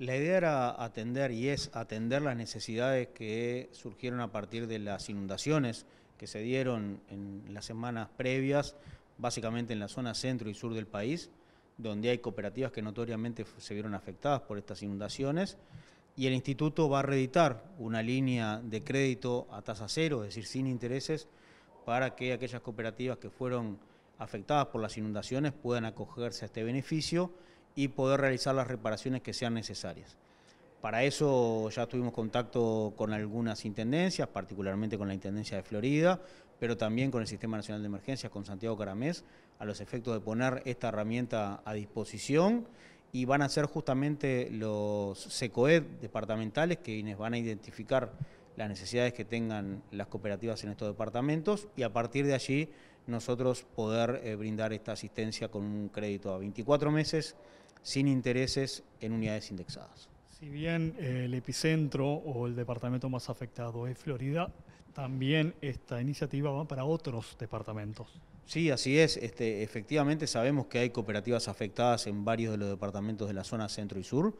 La idea era atender y es atender las necesidades que surgieron a partir de las inundaciones que se dieron en las semanas previas, básicamente en la zona centro y sur del país, donde hay cooperativas que notoriamente se vieron afectadas por estas inundaciones. Y el instituto va a reeditar una línea de crédito a tasa cero, es decir, sin intereses, para que aquellas cooperativas que fueron afectadas por las inundaciones puedan acogerse a este beneficio y poder realizar las reparaciones que sean necesarias. Para eso ya tuvimos contacto con algunas intendencias, particularmente con la Intendencia de Florida, pero también con el Sistema Nacional de Emergencias, con Santiago Caramés, a los efectos de poner esta herramienta a disposición y van a ser justamente los SECOED departamentales quienes van a identificar las necesidades que tengan las cooperativas en estos departamentos y a partir de allí nosotros poder eh, brindar esta asistencia con un crédito a 24 meses sin intereses en unidades indexadas. Si bien eh, el epicentro o el departamento más afectado es Florida, también esta iniciativa va para otros departamentos. Sí, así es. Este, efectivamente sabemos que hay cooperativas afectadas en varios de los departamentos de la zona centro y sur.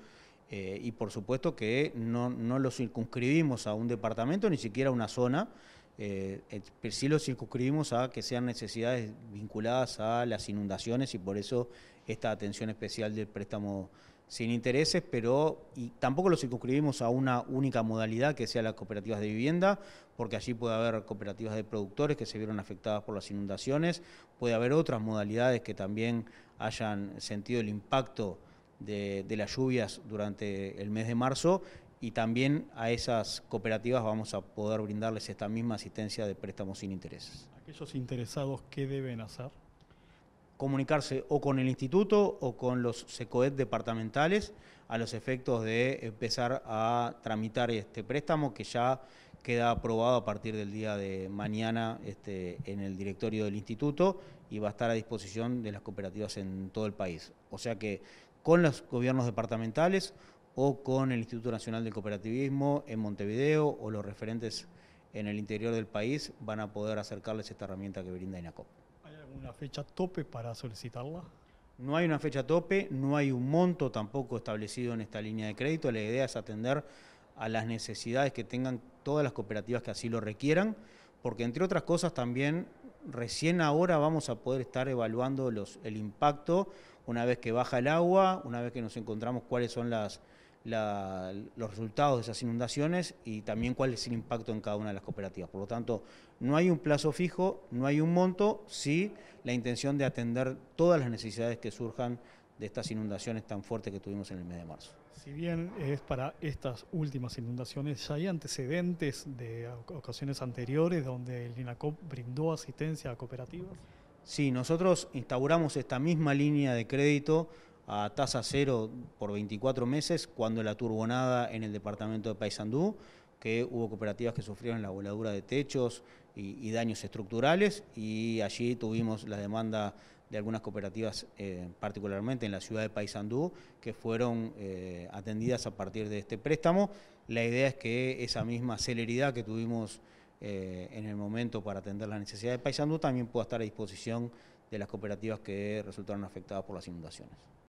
Eh, y por supuesto que no, no lo circunscribimos a un departamento, ni siquiera a una zona, eh, eh sí lo circunscribimos a que sean necesidades vinculadas a las inundaciones y por eso esta atención especial del préstamo sin intereses, pero y tampoco lo circunscribimos a una única modalidad que sea las cooperativas de vivienda, porque allí puede haber cooperativas de productores que se vieron afectadas por las inundaciones, puede haber otras modalidades que también hayan sentido el impacto de las lluvias durante el mes de marzo y también a esas cooperativas vamos a poder brindarles esta misma asistencia de préstamos sin intereses. ¿Aquellos interesados qué deben hacer? Comunicarse o con el instituto o con los SECOED departamentales a los efectos de empezar a tramitar este préstamo que ya queda aprobado a partir del día de mañana este, en el directorio del instituto y va a estar a disposición de las cooperativas en todo el país. O sea que con los gobiernos departamentales o con el Instituto Nacional del Cooperativismo en Montevideo o los referentes en el interior del país van a poder acercarles esta herramienta que brinda INACOP. ¿Hay alguna fecha tope para solicitarla? No hay una fecha tope, no hay un monto tampoco establecido en esta línea de crédito. La idea es atender a las necesidades que tengan todas las cooperativas que así lo requieran, porque entre otras cosas también recién ahora vamos a poder estar evaluando el impacto una vez que baja el agua, una vez que nos encontramos cuáles son las, los resultados de esas inundaciones y también cuál es el impacto en cada una de las cooperativas. Por lo tanto, no hay un plazo fijo, no hay un monto, sí la intención de atender todas las necesidades que surjan de estas inundaciones tan fuertes que tuvimos en el mes de marzo. Si bien es para estas últimas inundaciones, ya hay antecedentes de ocasiones anteriores donde el INACOP brindó asistencia a cooperativas. Sí, nosotros instauramos esta misma línea de crédito a tasa cero por 24 meses cuando la turbonada en el departamento de Paysandú, que hubo cooperativas que sufrieron la voladura de techos y, daños estructurales y allí tuvimos la demanda de algunas cooperativas, eh, particularmente en la ciudad de Paysandú, que fueron eh, atendidas a partir de este préstamo. La idea es que esa misma celeridad que tuvimos eh, en el momento para atender las necesidades de Paysandú también pueda estar a disposición de las cooperativas que resultaron afectadas por las inundaciones.